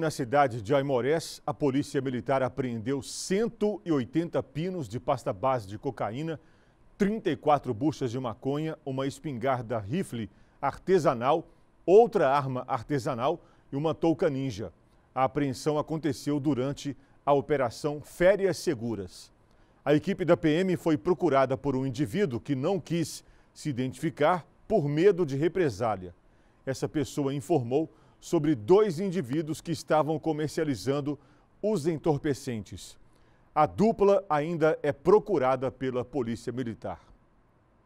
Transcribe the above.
Na cidade de Aimorés, a polícia militar apreendeu 180 pinos de pasta base de cocaína, 34 buchas de maconha, uma espingarda rifle artesanal, outra arma artesanal e uma touca ninja. A apreensão aconteceu durante a Operação Férias Seguras. A equipe da PM foi procurada por um indivíduo que não quis se identificar por medo de represália. Essa pessoa informou sobre dois indivíduos que estavam comercializando os entorpecentes. A dupla ainda é procurada pela Polícia Militar.